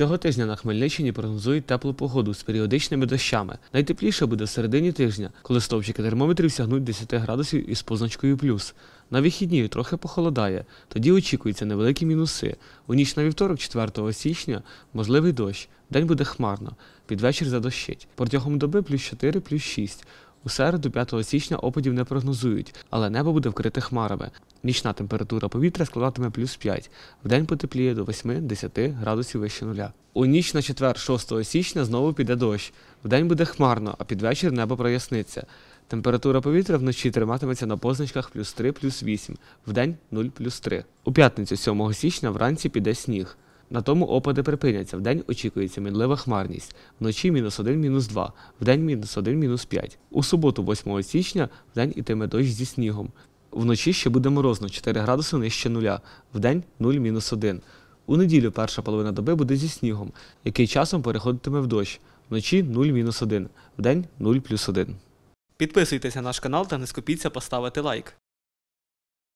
Цього тижня на Хмельниччині прогнозують теплу погоду з періодичними дощами. Найтепліше буде в середині тижня, коли стовпчики термометрів сягнуть 10 градусів із позначкою плюс. На вихідні трохи похолодає, тоді очікуються невеликі мінуси. У ніч на вівторок, 4 січня, можливий дощ. День буде хмарно, під підвечір задощить. Протягом доби плюс 4, плюс 6. У середу, 5 січня, опадів не прогнозують, але небо буде вкрите хмарами. Нічна температура повітря складатиме плюс 5, вдень потепліє до 8-10 градусів вище нуля. У ніч на четвер, 6 січня, знову піде дощ. Вдень буде хмарно, а під вечір небо проясниться. Температура повітря вночі триматиметься на позначках плюс 3, плюс 8, вдень 0 плюс 3. У п'ятницю, 7 січня, вранці піде сніг. На тому опади припиняться. Вдень очікується мінлива хмарність, вночі мінус 1, мінус 2, вдень мінус 1, мінус 5. У суботу, 8 січня, вдень ітиме дощ зі снігом. Вночі ще буде морозно, 4 градуси нижче нуля, вдень 0 мінус 1. У неділю перша половина доби буде зі снігом, який часом переходитиме в дощ. Вночі 0 мінус 1, вдень 0 плюс 1. Підписуйтеся на наш канал та не скупіться поставити лайк.